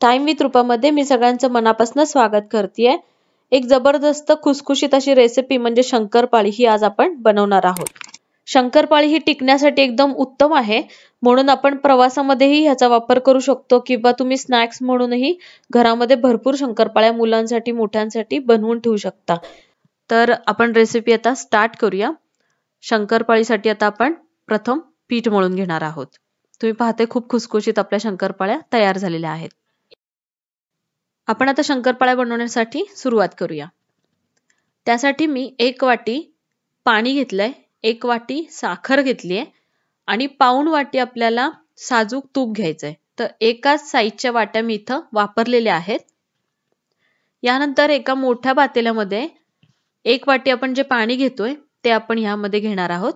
time with रूपामध्ये मी सगळ्यांचं मनापासून स्वागत करते एक जबरदस्त खुसखुशीत अशी रेसिपी म्हणजे शंकरपाळी ही आज आपण बनवणार आहोत शंकरपाळी ही टिकण्यासाठी एकदम उत्तम आहे म्हणून आपण प्रवासामध्येही ह्याचा वापर करू शकतो किंवा तुम्ही स्नॅक्स म्हणूनही घरामध्ये भरपूर शंकरपाळ्या मुलांसाठी मोठ्यांसाठी बनवून ठेवू शकता तर आपण रेसिपी आता स्टार्ट करूया शंकरपाळीसाठी आता आपण प्रथम पीठ मळून घेणार आहोत तुम्ही पाहते खूप खुसखुशीत आपल्या शंकरपाळ्या तयार झालेल्या आहेत आपण आता शंकरपाळ्या बनवण्यासाठी सुरुवात करूया त्यासाठी मी एक वाटी पाणी घेतलं आहे एक वाटी साखर घेतली आहे आणि पाऊण वाटी आपल्याला साजूक तूप घ्यायचं आहे तर एकाच साईजच्या वाट्या मी इथं वापरलेल्या आहेत यानंतर एका मोठ्या बातेल्यामध्ये एक वाटी आपण जे पाणी घेतोय ते आपण ह्यामध्ये घेणार आहोत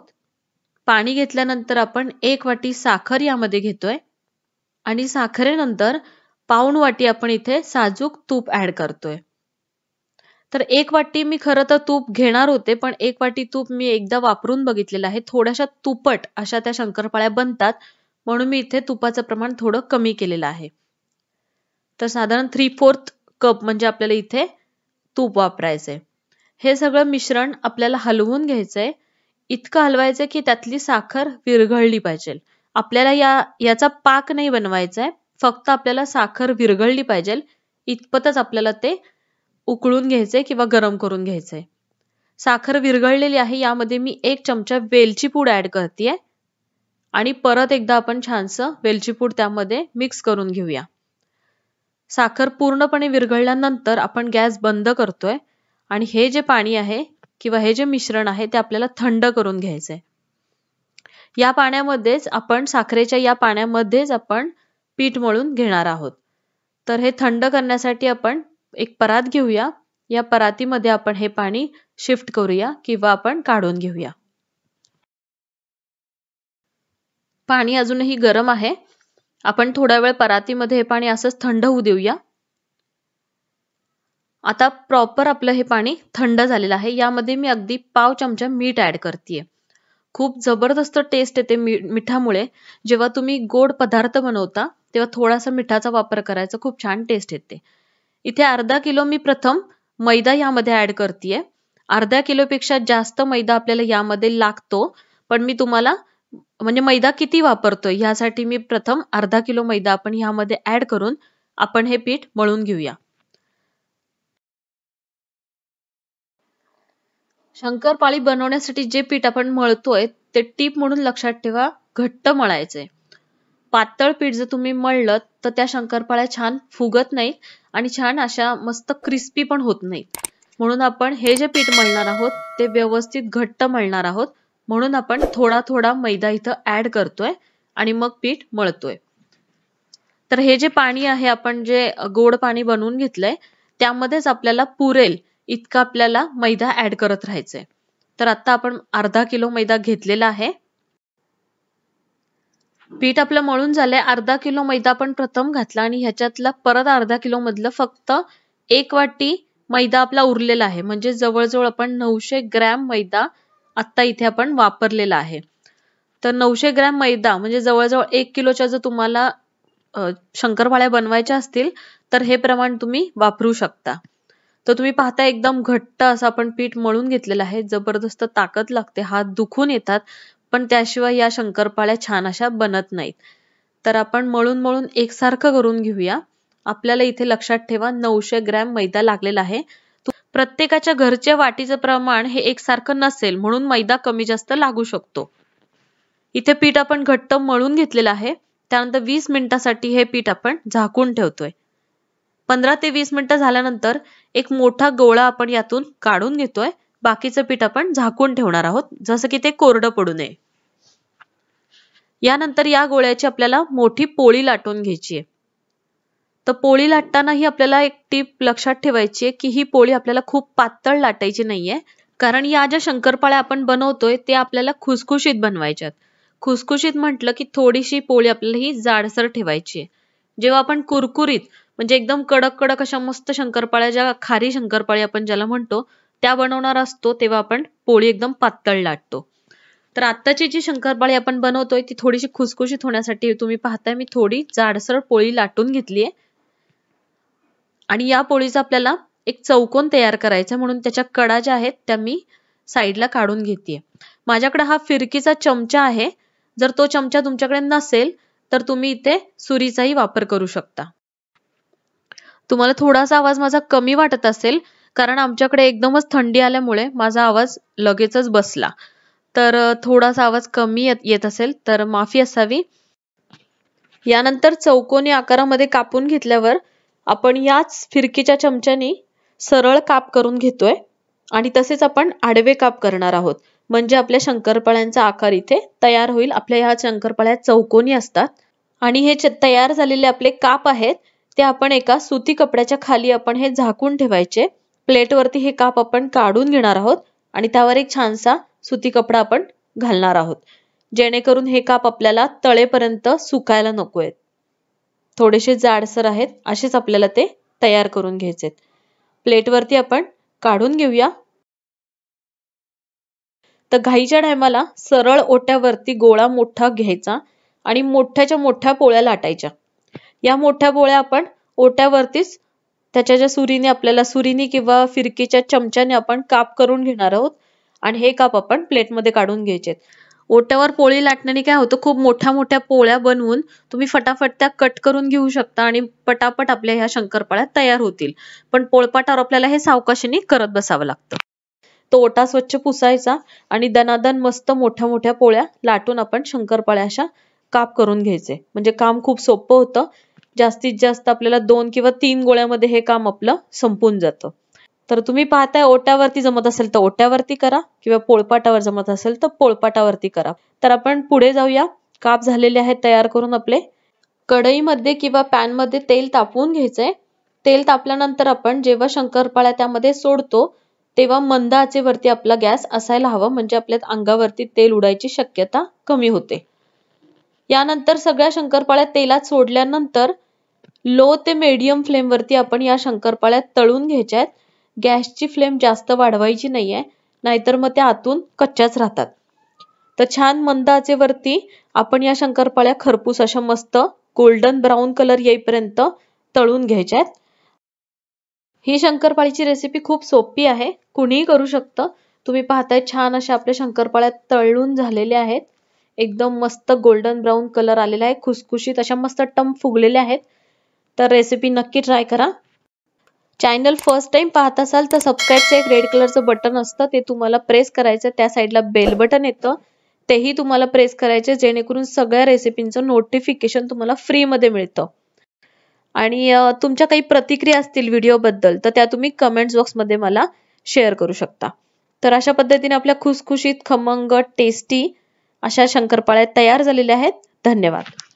पाणी घेतल्यानंतर आपण एक वाटी साखर यामध्ये घेतोय आणि साखरेनंतर पाऊण वाटी आपण इथे साजूक तूप ऍड करतोय तर एक वाटी मी खरं तर तूप घेणार होते पण एक वाटी तूप मी एकदा वापरून बघितलेलं आहे थोड्याशा तुपट अशा त्या शंकरपाळ्या बनतात म्हणून मी इथे तुपाचं प्रमाण थोडं कमी केलेलं आहे तर साधारण थ्री फोर्थ कप म्हणजे आपल्याला इथे तूप वापरायचंय हे सगळं मिश्रण आपल्याला हलवून घ्यायचंय इतकं हलवायचंय की त्यातली साखर विरघळली पाहिजे आपल्याला या याचा पाक नाही बनवायचा आहे फक्त आपल्याला साखर विरघळली पाहिजे इतपतच आपल्याला ते उकळून घ्यायचे किंवा गरम करून घ्यायचे साखर विरघळलेली आहे यामध्ये मी एक चमचा वेलची पूड ऍड करते आणि परत एकदा आपण छानसं वेलची पूड त्यामध्ये मिक्स करून घेऊया साखर पूर्णपणे विरघळल्यानंतर आपण गॅस बंद करतोय आणि हे जे पाणी आहे किंवा हे जे मिश्रण आहे ते आपल्याला थंड करून घ्यायचंय या पाण्यामध्येच आपण साखरेच्या या पाण्यामध्येच आपण पीठ मळून घेणार आहोत तर हे थंड करण्यासाठी आपण एक परात घेऊया या परातीमध्ये आपण हे पाणी शिफ्ट करूया किंवा आपण काढून घेऊया पाणी अजूनही गरम आहे आपण थोडा वेळ परातीमध्ये हे पाणी असंच थंड होऊ देऊया आता प्रॉपर आपलं हे पाणी थंड झालेलं आहे यामध्ये मी अगदी पाव चमचा मीठ ऍड करते खूप जबरदस्त टेस्ट येते मिठामुळे जेव्हा तुम्ही गोड पदार्थ बनवता तेव्हा थोडासा मिठाचा वापर करायचा खूप छान टेस्ट येते इथे अर्धा किलो मी प्रथम मैदा यामध्ये ऍड करतेय अर्ध्या किलोपेक्षा जास्त मैदा आपल्याला यामध्ये लागतो पण मी तुम्हाला म्हणजे मैदा किती वापरतोय यासाठी मी प्रथम अर्धा किलो मैदा आपण ह्यामध्ये ऍड करून आपण हे पीठ मळून घेऊया शंकरपाळी बनवण्यासाठी जे पीठ आपण मळतोय ते टीप म्हणून लक्षात ठेवा घट्ट मळायचंय पातळ पीठ जर तुम्ही मळलं तर त्या शंकरपाळ्या छान फुगत नाहीत आणि छान अशा मस्त क्रिस्पी पण होत नाहीत म्हणून आपण हे जे पीठ मळणार आहोत ते व्यवस्थित घट्ट मळणार आहोत म्हणून आपण थोडा थोडा मैदा इथं ऍड करतोय आणि मग पीठ मळतोय तर हे जे पाणी आहे आपण जे गोड पाणी बनवून घेतलंय त्यामध्येच आपल्याला पुरेल इतका आपल्याला मैदा ऍड करत राहायचंय तर आता आपण अर्धा किलो मैदा घेतलेला आहे पीठ आपलं मळून झालंय अर्धा किलो मैदा आपण प्रथम घातला आणि ह्याच्यातला परत अर्धा किलो मधलं फक्त एक वाटी मैदा आपला उरलेला आहे म्हणजे जवळजवळ आपण नऊशे ग्रॅम मैदा आत्ता इथे आपण वापरलेला आहे तर नऊशे ग्रॅम मैदा म्हणजे जवळजवळ एक किलोच्या जर तुम्हाला शंकरपाळ्या बनवायच्या असतील तर हे प्रमाण तुम्ही वापरू शकता तर तुम्ही पाहता एकदम घट्ट असं आपण पीठ मळून घेतलेलं आहे जबरदस्त ताकद लागते हात दुखून येतात पण त्याशिवाय या शंकरपाळ्या छान अशा बनत नाहीत तर आपण मळून मळून एकसारखं करून घेऊया आपल्याला इथे लक्षात ठेवा नऊशे ग्रॅम मैदा लागलेला आहे प्रत्येकाच्या घरच्या वाटीचं प्रमाण हे एकसारखं नसेल म्हणून मैदा कमी जास्त लागू शकतो इथे पीठ आपण घट्ट मळून घेतलेलं आहे त्यानंतर वीस मिनिटासाठी हे पीठ आपण झाकून ठेवतोय पंधरा ते वीस मिनिटं झाल्यानंतर एक मोठा गोळा आपण यातून काढून घेतोय बाकीचं पीठ आपण झाकून ठेवणार आहोत जसं की ते कोरडं पडू नये यानंतर या गोळ्याची आपल्याला मोठी पोळी लाटून घ्यायची आहे तर पोळी लाटतानाही आपल्याला एक टीप लक्षात ठेवायची आहे की ही पोळी आपल्याला खूप पातळ लाटायची नाहीये कारण या ज्या शंकरपाळ्या आपण बनवतोय ते आपल्याला खुसखुशीत बनवायच्यात खुसखुशीत म्हटलं की थोडीशी पोळी आपल्याला ही जाडसर ठेवायची आहे जेव्हा आपण कुरकुरीत म्हणजे एकदम कडक कडक अशा मस्त शंकरपाळ्या ज्या खारी शंकरपाळी आपण ज्याला म्हणतो त्या बनवणार असतो तेव्हा आपण पोळी एकदम पातळ लाटतो तर आत्ताची जी शंकरपाळी आपण बनवतोय ती थोडीशी खुसखुशीत होण्यासाठी तुम्ही पाहताय मी थोडी जाडसर पोळी लाटून घेतलीये आणि या पोळीचा आपल्याला एक चौकोन तयार करायचा म्हणून त्याच्या कडा ज्या आहेत त्या मी साईडला काढून घेतेय माझ्याकडे हा फिरकीचा चमचा आहे जर तो चमचा तुमच्याकडे नसेल तर तुम्ही इथे सुरीचाही वापर करू शकता तुम्हाला थोडासा आवाज माझा कमी वाटत असेल कारण आमच्याकडे एकदमच थंडी आल्यामुळे माझा आवाज लगेचच बसला तर थोडासा आवाज कमी येत असेल तर माफी असावी यानंतर चौकोनी आकारामध्ये कापून घेतल्यावर आपण याच फिरकीच्या चमच्यानी सरळ काप करून घेतोय आणि तसेच आपण आडवे काप करणार आहोत म्हणजे आपल्या शंकरपाळ्यांचा आकार इथे तयार होईल आपल्या या शंकरपाळ्या चौकोनी असतात आणि हे तयार झालेले आपले काप आहेत ते आपण एका सुती कपड्याच्या खाली आपण हे झाकून ठेवायचे प्लेटवरती हे काप आपण काढून घेणार आहोत आणि त्यावर एक छानसा सुती कपडा आपण घालणार आहोत जेणेकरून हे काप आपल्याला तळेपर्यंत सुकायला नको थोडेसे जाडसर आहेत असेच आपल्याला ते तयार करून घ्यायचे प्लेटवरती आपण काढून घेऊया तर घाईच्या टायमाला सरळ ओट्यावरती गोळा मोठा घ्यायचा आणि मोठ्याच्या मोठ्या पोळ्या लाटायच्या या मोठ्या पोळ्या आपण ओट्यावरतीच त्याच्या ज्या सुरीने आपल्याला सुरीने किंवा फिरकीच्या चमच्याने आपण काप करून घेणार आहोत आणि हे काप आपण प्लेटमध्ये काढून घ्यायचे ओट्यावर पोळी लाटण्याने काय होतं खूप मोठ्या मोठ्या पोळ्या बनवून तुम्ही फटाफट त्या कट करून घेऊ शकता आणि पटापट आपल्या ह्या शंकरपाळ्या तयार होतील पण पोळपाटावर आपल्याला हे सावकाशीने करत बसावं लागतं तो ओटा स्वच्छ पुसायचा आणि दनादन मस्त मोठ्या मोठ्या पोळ्या लाटून आपण शंकरपाळ्या अशा काप करून घ्यायचे म्हणजे काम खूप सोपं होतं जास्तीत जास्त आपल्याला दोन किंवा तीन गोळ्यामध्ये हे काम आपलं संपून जातं तर तुम्ही पाहताय ओट्यावरती जमत असेल तर ओट्यावरती करा किंवा पोळपाटावर जमत असेल तर पोळपाटावरती करा तर आपण पुढे जाऊया काप झालेले आहेत तयार करून आपले कढईमध्ये किंवा पॅनमध्ये तेल तापवून घ्यायचंय तेल तापल्यानंतर आपण जेव्हा शंकरपाळ्या त्यामध्ये सोडतो तेव्हा मंदाचे वरती आपला गॅस असायला हवा म्हणजे आपल्या अंगावरती तेल उडायची शक्यता कमी होते यानंतर सगळ्या शंकरपाळ्या तेलात सोडल्यानंतर लो ते फ्लेम फ्लेमवरती आपण या शंकरपाळ्यात तळून घ्यायच्या आहेत गॅसची फ्लेम जास्त वाढवायची नाहीये नाहीतर मग त्या आतून कच्च्याच राहतात तर छान मंद आचेवरती आपण या शंकरपाळ्या खरपूस अशा मस्त गोल्डन ब्राऊन कलर येईपर्यंत तळून घ्यायच्या ही शंकरपाळीची रेसिपी खूप सोपी आहे कुणीही करू शकतं तुम्ही पाहताय छान अशा आपल्या शंकरपाळ्यात तळून झालेल्या आहेत एकदम मस्त गोल्डन ब्राऊन कलर आलेला आहे खुसखुशीत अशा मस्त टम फुगलेल्या आहेत तर रेसिपी नक्की ट्राय करा चॅनल फर्स्ट टाइम पाहत असाल तर सबस्क्राईबचं एक रेड कलरचं बटन असतं ते तुम्हाला प्रेस करायचं त्या साईडला बेल बटन येतं तेही तुम्हाला प्रेस करायचे जेणेकरून सगळ्या रेसिपींचं नोटिफिकेशन तुम्हाला फ्रीमध्ये मिळतं आणि तुमच्या काही प्रतिक्रिया असतील व्हिडिओबद्दल तर त्या तुम्ही कमेंट्स बॉक्समध्ये मला शेअर करू शकता तर अशा पद्धतीने आपल्या खुसखुशीत खमंग टेस्टी अशा शंकरपाळ्या तयार झालेल्या आहेत धन्यवाद